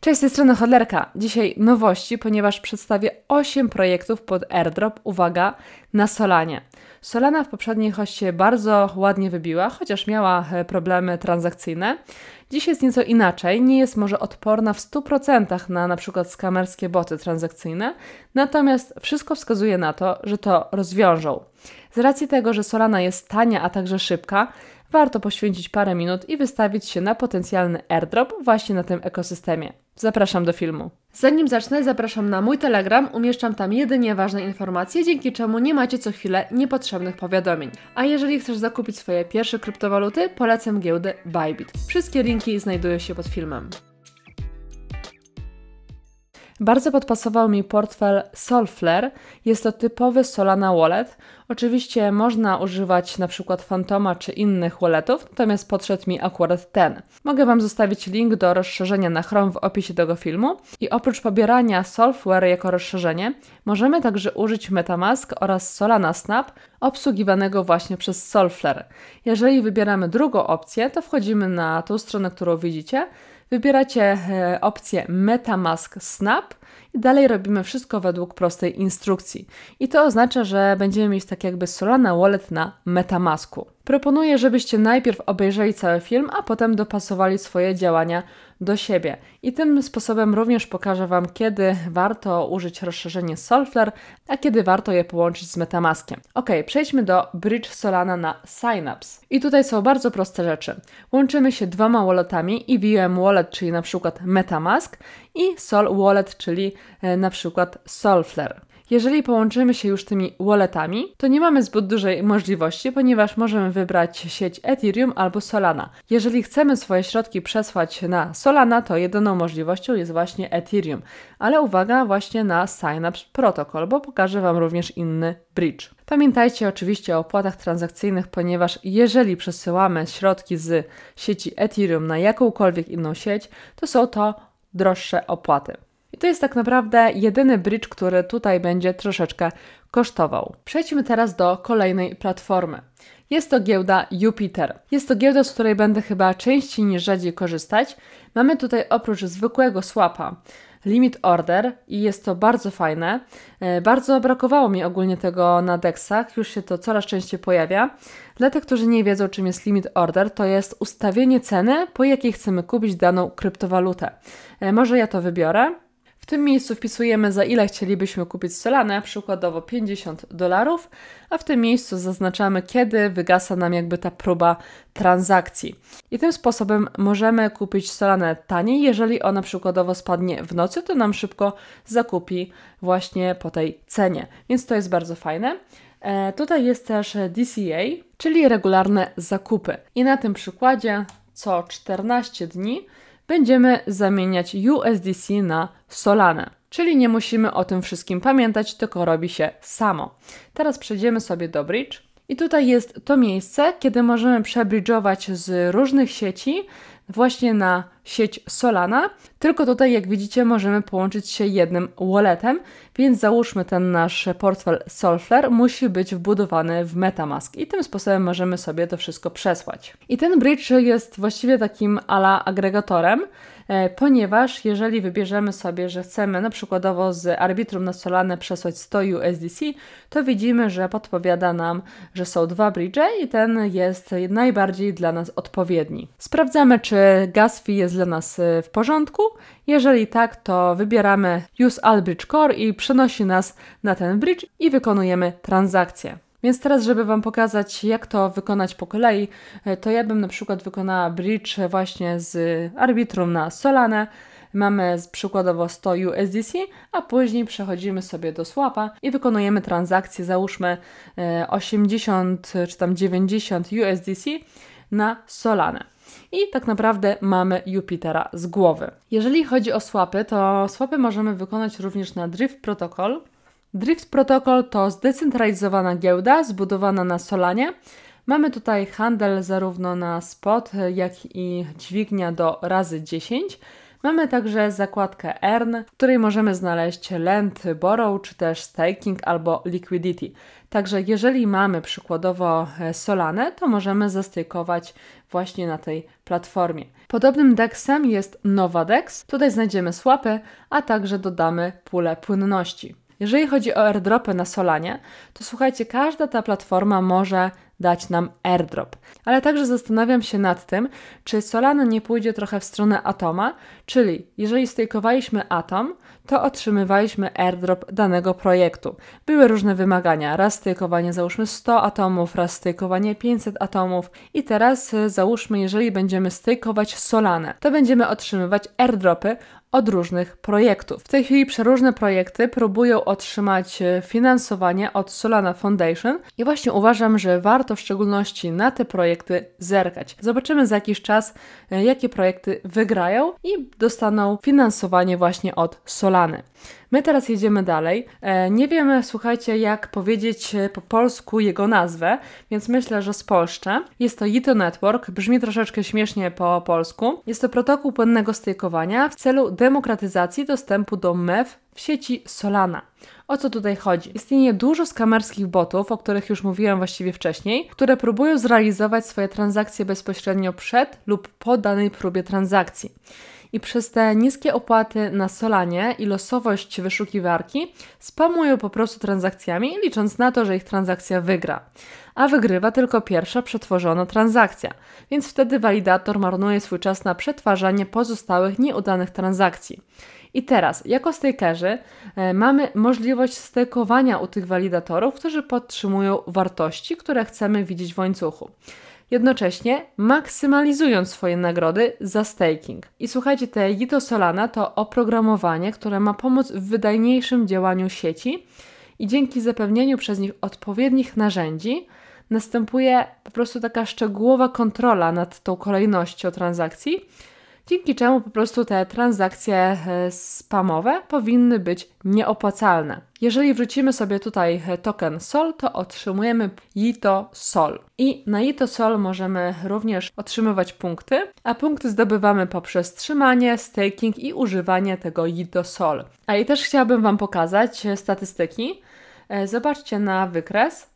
Cześć, z tej strony Hodlerka. Dzisiaj nowości, ponieważ przedstawię 8 projektów pod airdrop, uwaga, na Solanie. Solana w poprzedniej hoście bardzo ładnie wybiła, chociaż miała e, problemy transakcyjne. Dziś jest nieco inaczej, nie jest może odporna w 100% na np. skamerskie boty transakcyjne, natomiast wszystko wskazuje na to, że to rozwiążą. Z racji tego, że Solana jest tania, a także szybka, warto poświęcić parę minut i wystawić się na potencjalny airdrop właśnie na tym ekosystemie. Zapraszam do filmu. Zanim zacznę, zapraszam na mój Telegram. Umieszczam tam jedynie ważne informacje, dzięki czemu nie macie co chwilę niepotrzebnych powiadomień. A jeżeli chcesz zakupić swoje pierwsze kryptowaluty, polecam giełdę Bybit. Wszystkie linki znajdują się pod filmem. Bardzo podpasował mi portfel Solflare. Jest to typowy Solana wallet. Oczywiście można używać np. Fantoma czy innych walletów, natomiast podszedł mi akurat ten. Mogę Wam zostawić link do rozszerzenia na Chrome w opisie tego filmu. I oprócz pobierania Solflare jako rozszerzenie, możemy także użyć MetaMask oraz Solana Snap obsługiwanego właśnie przez Solflare. Jeżeli wybieramy drugą opcję, to wchodzimy na tą stronę, którą widzicie – Wybieracie e, opcję MetaMask Snap dalej robimy wszystko według prostej instrukcji. I to oznacza, że będziemy mieć tak jakby Solana Wallet na Metamasku. Proponuję, żebyście najpierw obejrzeli cały film, a potem dopasowali swoje działania do siebie. I tym sposobem również pokażę Wam, kiedy warto użyć rozszerzenia Solflare, a kiedy warto je połączyć z Metamaskiem. Ok, przejdźmy do Bridge Solana na Synapse. I tutaj są bardzo proste rzeczy. Łączymy się dwoma walletami, EVM Wallet, czyli na przykład Metamask i Sol Wallet, czyli E, na przykład Solfler. Jeżeli połączymy się już tymi walletami, to nie mamy zbyt dużej możliwości, ponieważ możemy wybrać sieć Ethereum albo Solana. Jeżeli chcemy swoje środki przesłać na Solana, to jedyną możliwością jest właśnie Ethereum. Ale uwaga właśnie na Synapse Protocol, bo pokażę Wam również inny bridge. Pamiętajcie oczywiście o opłatach transakcyjnych, ponieważ jeżeli przesyłamy środki z sieci Ethereum na jakąkolwiek inną sieć, to są to droższe opłaty to jest tak naprawdę jedyny bridge, który tutaj będzie troszeczkę kosztował. Przejdźmy teraz do kolejnej platformy. Jest to giełda Jupiter. Jest to giełda, z której będę chyba częściej niż rzadziej korzystać. Mamy tutaj oprócz zwykłego swapa limit order i jest to bardzo fajne. E, bardzo brakowało mi ogólnie tego na deksach, już się to coraz częściej pojawia. Dla tych, którzy nie wiedzą, czym jest limit order, to jest ustawienie ceny, po jakiej chcemy kupić daną kryptowalutę. E, może ja to wybiorę tym miejscu wpisujemy za ile chcielibyśmy kupić solanę, przykładowo 50 dolarów, a w tym miejscu zaznaczamy, kiedy wygasa nam jakby ta próba transakcji. I tym sposobem możemy kupić solanę taniej. Jeżeli ona przykładowo spadnie w nocy, to nam szybko zakupi właśnie po tej cenie. Więc to jest bardzo fajne. E, tutaj jest też DCA, czyli regularne zakupy. I na tym przykładzie co 14 dni będziemy zamieniać USDC na Solanę. Czyli nie musimy o tym wszystkim pamiętać, tylko robi się samo. Teraz przejdziemy sobie do bridge. I tutaj jest to miejsce, kiedy możemy przebridżować z różnych sieci właśnie na sieć Solana, tylko tutaj jak widzicie możemy połączyć się jednym walletem, więc załóżmy ten nasz portfel Solflare musi być wbudowany w Metamask i tym sposobem możemy sobie to wszystko przesłać. I ten bridge jest właściwie takim ala agregatorem, E, ponieważ jeżeli wybierzemy sobie, że chcemy na przykładowo z arbitrum na Solanę przesłać 100 USDC, to widzimy, że podpowiada nam, że są dwa bridge i ten jest najbardziej dla nas odpowiedni. Sprawdzamy, czy gas fee jest dla nas e, w porządku. Jeżeli tak, to wybieramy Use All Bridge Core i przenosi nas na ten bridge i wykonujemy transakcję. Więc teraz, żeby Wam pokazać, jak to wykonać po kolei, e, to ja bym na przykład wykonała bridge właśnie z arbitrum na Solanę, mamy przykładowo 100 USDC, a później przechodzimy sobie do swapa i wykonujemy transakcję, załóżmy 80 e, czy tam 90 USDC na Solanę. I tak naprawdę mamy Jupitera z głowy. Jeżeli chodzi o swapy, to swapy możemy wykonać również na Drift Protocol, Drift Protocol to zdecentralizowana giełda zbudowana na Solanie. Mamy tutaj handel zarówno na spot, jak i dźwignia do razy 10. Mamy także zakładkę Earn, w której możemy znaleźć Lend, Borrow, czy też Staking albo Liquidity. Także jeżeli mamy przykładowo e, Solanę, to możemy zastykować właśnie na tej platformie. Podobnym deksem jest NovaDex. Tutaj znajdziemy swapy, a także dodamy pulę płynności. Jeżeli chodzi o airdropy na Solanie, to słuchajcie, każda ta platforma może dać nam airdrop. Ale także zastanawiam się nad tym, czy Solana nie pójdzie trochę w stronę Atoma, czyli jeżeli stykowaliśmy Atom, to otrzymywaliśmy airdrop danego projektu. Były różne wymagania, raz stykowanie, załóżmy 100 atomów, raz stykowanie 500 atomów i teraz e, załóżmy, jeżeli będziemy stykować Solanę, to będziemy otrzymywać airdropy od różnych projektów. W tej chwili przeróżne projekty próbują otrzymać e, finansowanie od Solana Foundation i właśnie uważam, że warto w szczególności na te projekty zerkać. Zobaczymy za jakiś czas, e, jakie projekty wygrają i dostaną finansowanie właśnie od Solany. My teraz jedziemy dalej. E, nie wiemy, słuchajcie, jak powiedzieć e, po polsku jego nazwę, więc myślę, że spolszczę. Jest to Jito Network, brzmi troszeczkę śmiesznie po polsku. Jest to protokół płynnego stykowania w celu demokratyzacji dostępu do MEW w sieci Solana. O co tutaj chodzi? Istnieje dużo skamerskich botów, o których już mówiłam właściwie wcześniej, które próbują zrealizować swoje transakcje bezpośrednio przed lub po danej próbie transakcji i przez te niskie opłaty na Solanie i losowość wyszukiwarki spamują po prostu transakcjami, licząc na to, że ich transakcja wygra. A wygrywa tylko pierwsza przetworzona transakcja, więc wtedy walidator marnuje swój czas na przetwarzanie pozostałych nieudanych transakcji. I teraz, jako stakerzy, e, mamy możliwość stekowania u tych walidatorów, którzy podtrzymują wartości, które chcemy widzieć w łańcuchu jednocześnie maksymalizując swoje nagrody za staking. I słuchajcie, Teegito Solana to oprogramowanie, które ma pomóc w wydajniejszym działaniu sieci i dzięki zapewnieniu przez nich odpowiednich narzędzi następuje po prostu taka szczegółowa kontrola nad tą kolejnością transakcji, dzięki czemu po prostu te transakcje e, spamowe powinny być nieopłacalne. Jeżeli wrzucimy sobie tutaj e, token SOL, to otrzymujemy JITO SOL. I na JITO SOL możemy również otrzymywać punkty, a punkty zdobywamy poprzez trzymanie, staking i używanie tego JITO SOL. A i też chciałabym Wam pokazać e, statystyki. Zobaczcie na wykres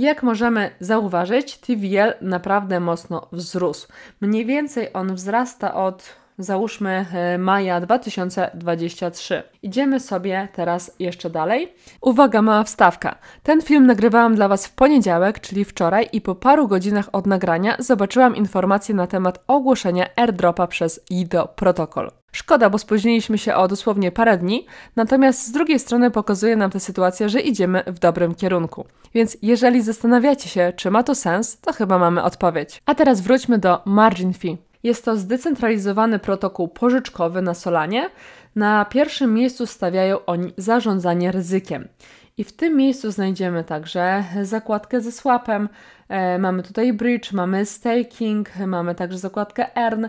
jak możemy zauważyć, TVL naprawdę mocno wzrósł. Mniej więcej on wzrasta od załóżmy e, maja 2023. Idziemy sobie teraz jeszcze dalej. Uwaga, mała wstawka. Ten film nagrywałam dla Was w poniedziałek, czyli wczoraj i po paru godzinach od nagrania zobaczyłam informację na temat ogłoszenia airdropa przez IDO Protocol. Szkoda, bo spóźniliśmy się o dosłownie parę dni, natomiast z drugiej strony pokazuje nam ta sytuacja, że idziemy w dobrym kierunku. Więc jeżeli zastanawiacie się, czy ma to sens, to chyba mamy odpowiedź. A teraz wróćmy do margin fee. Jest to zdecentralizowany protokół pożyczkowy na Solanie. Na pierwszym miejscu stawiają oni zarządzanie ryzykiem. I w tym miejscu znajdziemy także zakładkę ze swapem, e, mamy tutaj bridge, mamy staking, mamy także zakładkę earn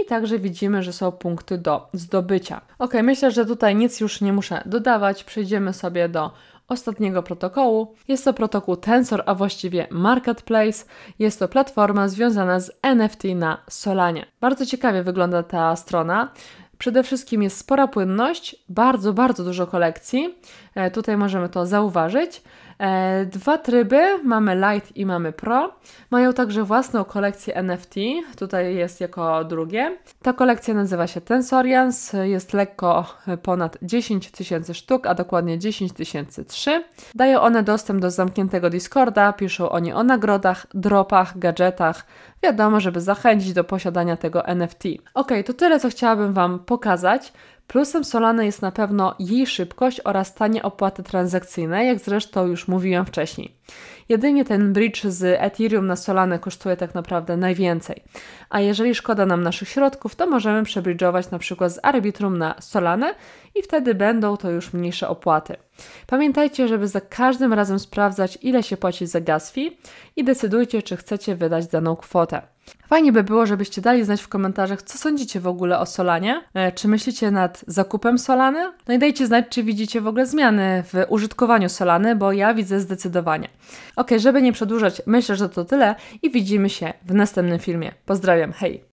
i także widzimy, że są punkty do zdobycia. Ok, myślę, że tutaj nic już nie muszę dodawać. Przejdziemy sobie do ostatniego protokołu. Jest to protokół Tensor, a właściwie Marketplace. Jest to platforma związana z NFT na Solanie. Bardzo ciekawie wygląda ta strona. Przede wszystkim jest spora płynność, bardzo, bardzo dużo kolekcji. E, tutaj możemy to zauważyć. E, dwa tryby, mamy Lite i mamy Pro. Mają także własną kolekcję NFT, tutaj jest jako drugie. Ta kolekcja nazywa się Tensorians, jest lekko ponad 10 tysięcy sztuk, a dokładnie 10 tysięcy 3. Dają one dostęp do zamkniętego Discorda, piszą oni o nagrodach, dropach, gadżetach, wiadomo, żeby zachęcić do posiadania tego NFT. Ok, to tyle, co chciałabym Wam pokazać. Plusem Solany jest na pewno jej szybkość oraz tanie opłaty transakcyjne, jak zresztą już mówiłem wcześniej. Jedynie ten bridge z Ethereum na Solanę kosztuje tak naprawdę najwięcej. A jeżeli szkoda nam naszych środków, to możemy przebridżować na przykład z Arbitrum na Solanę i wtedy będą to już mniejsze opłaty. Pamiętajcie, żeby za każdym razem sprawdzać, ile się płaci za gas fee i decydujcie, czy chcecie wydać daną kwotę. Fajnie by było, żebyście dali znać w komentarzach, co sądzicie w ogóle o Solanie, e, czy myślicie nad zakupem Solany, no i dajcie znać, czy widzicie w ogóle zmiany w użytkowaniu Solany, bo ja widzę zdecydowanie. Ok, żeby nie przedłużać, myślę, że to tyle i widzimy się w następnym filmie. Pozdrawiam, hej!